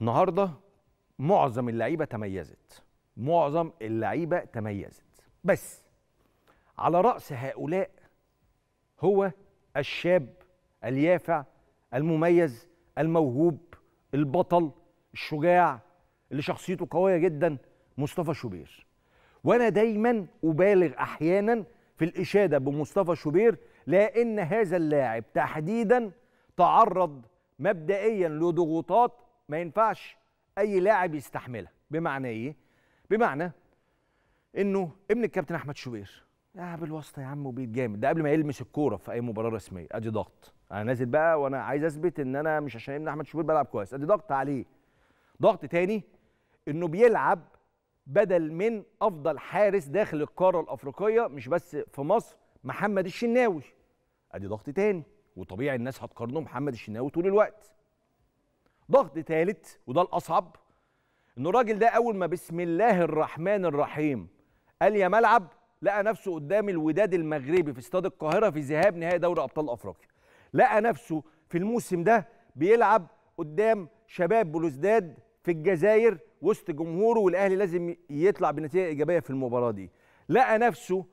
النهارده معظم اللعيبه تميزت معظم اللعيبه تميزت بس على راس هؤلاء هو الشاب اليافع المميز الموهوب البطل الشجاع اللي شخصيته قويه جدا مصطفى شوبير وانا دايما ابالغ احيانا في الاشاده بمصطفى شوبير لان هذا اللاعب تحديدا تعرض مبدئيا لضغوطات ما ينفعش اي لاعب يستحملها بمعنى ايه بمعنى انه ابن الكابتن احمد شوبير لاعب الواسطه يا عم وبيتجامد ده قبل ما يلمس الكوره في اي مباراه رسميه ادي ضغط انا نازل بقى وانا عايز اثبت ان انا مش عشان ابن احمد شوبير بلعب كويس ادي ضغط عليه ضغط تاني انه بيلعب بدل من افضل حارس داخل القاره الافريقيه مش بس في مصر محمد الشناوي ادي ضغط تاني وطبيعي الناس هتقارنه محمد الشناوي طول الوقت ضغط ثالث وده الاصعب ان الراجل ده اول ما بسم الله الرحمن الرحيم قال يا ملعب لقى نفسه قدام الوداد المغربي في استاد القاهره في ذهاب نهائي دوري ابطال افريقيا لقى نفسه في الموسم ده بيلعب قدام شباب بلوزداد في الجزائر وسط جمهوره والاهلي لازم يطلع بنتيجه ايجابيه في المباراه دي لقى نفسه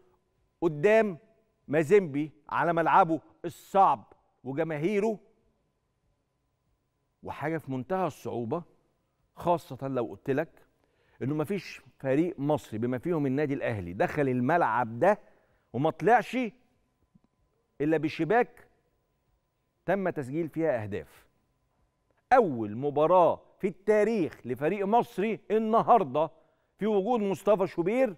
قدام مازيمبي على ملعبه الصعب وجماهيره وحاجه في منتهى الصعوبه خاصه لو قلت لك انه ما فيش فريق مصري بما فيهم النادي الاهلي دخل الملعب ده وما طلعش الا بشباك تم تسجيل فيها اهداف اول مباراه في التاريخ لفريق مصري النهارده في وجود مصطفى شوبير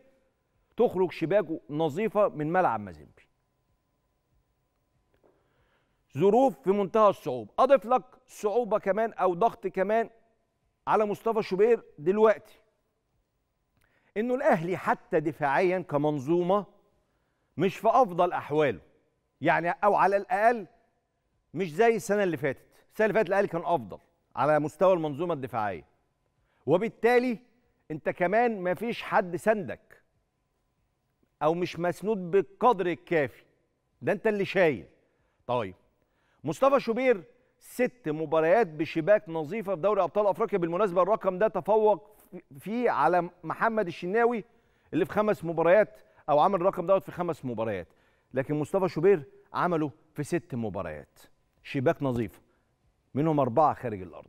تخرج شباكه نظيفه من ملعب مازيمبي ظروف في منتهى الصعوبه اضف لك صعوبه كمان او ضغط كمان على مصطفى شوبير دلوقتي انه الاهلي حتى دفاعيا كمنظومه مش في افضل احواله يعني او على الاقل مش زي السنه اللي فاتت السنه اللي فاتت الاهلي كان افضل على مستوى المنظومه الدفاعيه وبالتالي انت كمان ما فيش حد سندك او مش مسنود بالقدر الكافي ده انت اللي شايل طيب مصطفى شوبير ست مباريات بشباك نظيفه في دوري ابطال افريقيا بالمناسبه الرقم ده تفوق فيه على محمد الشناوي اللي في خمس مباريات او عمل الرقم دوت في خمس مباريات لكن مصطفى شوبير عمله في ست مباريات شباك نظيفه منهم اربعه خارج الارض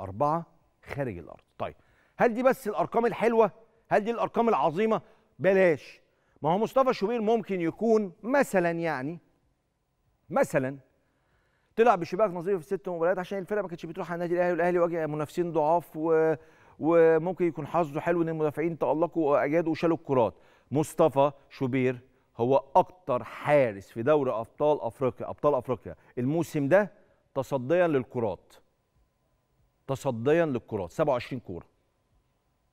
اربعه خارج الارض طيب هل دي بس الارقام الحلوه هل دي الارقام العظيمه بلاش ما هو مصطفى شوبير ممكن يكون مثلا يعني مثلا طلع بشباك نظيف في ست مباريات عشان الفرقه ما كانتش بتروح على النادي الاهلي والاهلي واجه منافسين ضعاف و... وممكن يكون حظه حلو ان المدافعين تالقوا واجادوا وشالوا الكرات مصطفى شوبير هو اكتر حارس في دوري ابطال افريقيا ابطال افريقيا الموسم ده تصديا للكرات تصديا للكرات 27 كوره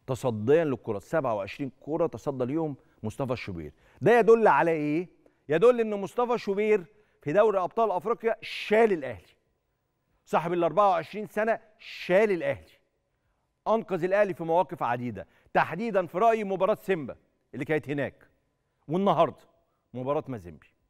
تصديا للكرات 27 كوره تصدى ليهم مصطفى شوبير ده يدل على ايه يدل ان مصطفى شوبير في دوري ابطال افريقيا شال الاهلي صاحب ال 24 سنه شال الاهلي انقذ الاهلي في مواقف عديده تحديدا في رايي مباراه سيمبا اللي كانت هناك والنهارده مباراه مازيمبي